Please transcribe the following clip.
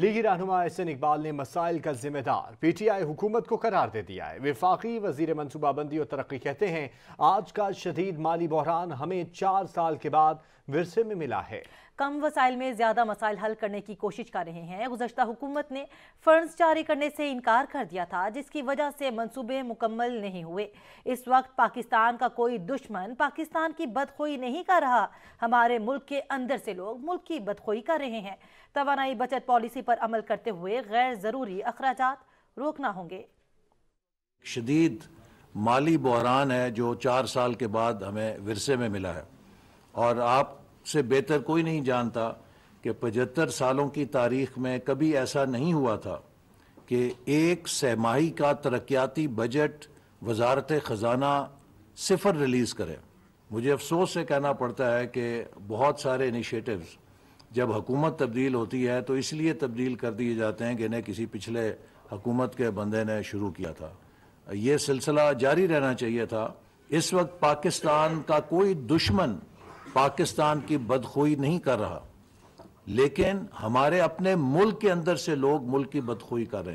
लीगी रहनुमा एन इकबाल ने मसाइल का जिम्मेदार पी टी आई हुकूमत को करार दे दिया है विफाकी वजीर मनसूबाबंदी और तरक्की कहते हैं आज का शदीद माली बहरान हमें चार साल के बाद विरसे में मिला है कम वसाइल में ज़्यादा मसाइल हल करने की कोशिश कर रहे हैं गुजशत हुकूमत ने फंड जारी करने से इनकार कर दिया था जिसकी वजह से मनसूबे मुकम्मल नहीं हुए इस वक्त पाकिस्तान का कोई दुश्मन पाकिस्तान की बदखोई नहीं कर रहा हमारे मुल्क के अंदर से लोग मुल्क की बदखोई कर रहे हैं तोानाई बचत पॉलिसी पर अमल करते हुए गैर ज़रूरी अखराज रोकना होंगे शदीद माली बहरान है जो चार साल के बाद हमें विरसे में मिला है और आप से बेहतर कोई नहीं जानता कि पचहत्तर सालों की तारीख में कभी ऐसा नहीं हुआ था कि एक सहमाही का तरक्याती बजट वजारत ख़जाना सिफर रिलीज़ करे मुझे अफसोस से कहना पड़ता है कि बहुत सारे इनिशिएटिव्स जब हुकूमत तब्दील होती है तो इसलिए तब्दील कर दिए जाते हैं कि इन्हें किसी पिछले हुकूमत के बंदे ने शुरू किया था ये सिलसिला जारी रहना चाहिए था इस वक्त पाकिस्तान का कोई दुश्मन पाकिस्तान की बदखोई नहीं कर रहा लेकिन हमारे अपने मुल्क के अंदर से लोग मुल्क की बदखोई कर रहे हैं